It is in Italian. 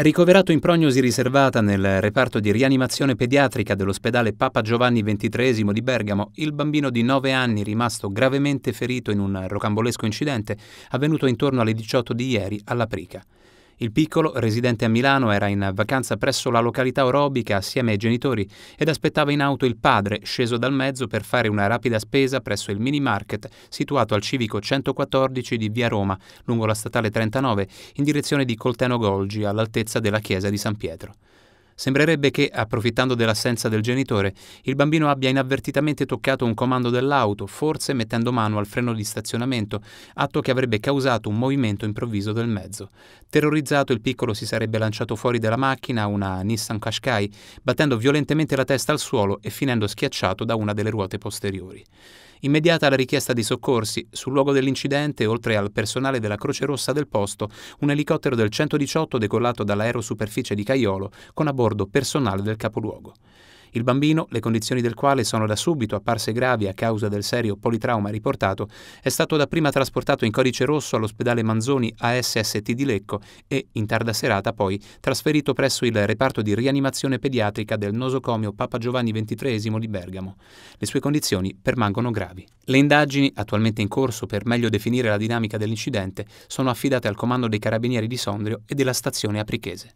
Ricoverato in prognosi riservata nel reparto di rianimazione pediatrica dell'ospedale Papa Giovanni XXIII di Bergamo, il bambino di 9 anni rimasto gravemente ferito in un rocambolesco incidente avvenuto intorno alle 18 di ieri alla Prica. Il piccolo, residente a Milano, era in vacanza presso la località orobica assieme ai genitori ed aspettava in auto il padre, sceso dal mezzo per fare una rapida spesa presso il mini market situato al civico 114 di Via Roma, lungo la statale 39, in direzione di Colteno Golgi, all'altezza della chiesa di San Pietro. Sembrerebbe che, approfittando dell'assenza del genitore, il bambino abbia inavvertitamente toccato un comando dell'auto, forse mettendo mano al freno di stazionamento, atto che avrebbe causato un movimento improvviso del mezzo. Terrorizzato, il piccolo si sarebbe lanciato fuori dalla macchina, una Nissan Qashqai, battendo violentemente la testa al suolo e finendo schiacciato da una delle ruote posteriori. Immediata la richiesta di soccorsi, sul luogo dell'incidente, oltre al personale della Croce Rossa del posto, un elicottero del 118 decollato dall'aerosuperficie di Caiolo con a bordo bordo personale del capoluogo. Il bambino, le condizioni del quale sono da subito apparse gravi a causa del serio politrauma riportato, è stato dapprima trasportato in codice rosso all'ospedale Manzoni ASST di Lecco e, in tarda serata, poi trasferito presso il reparto di rianimazione pediatrica del nosocomio Papa Giovanni XXIII di Bergamo. Le sue condizioni permangono gravi. Le indagini, attualmente in corso per meglio definire la dinamica dell'incidente, sono affidate al comando dei carabinieri di Sondrio e della stazione aprichese.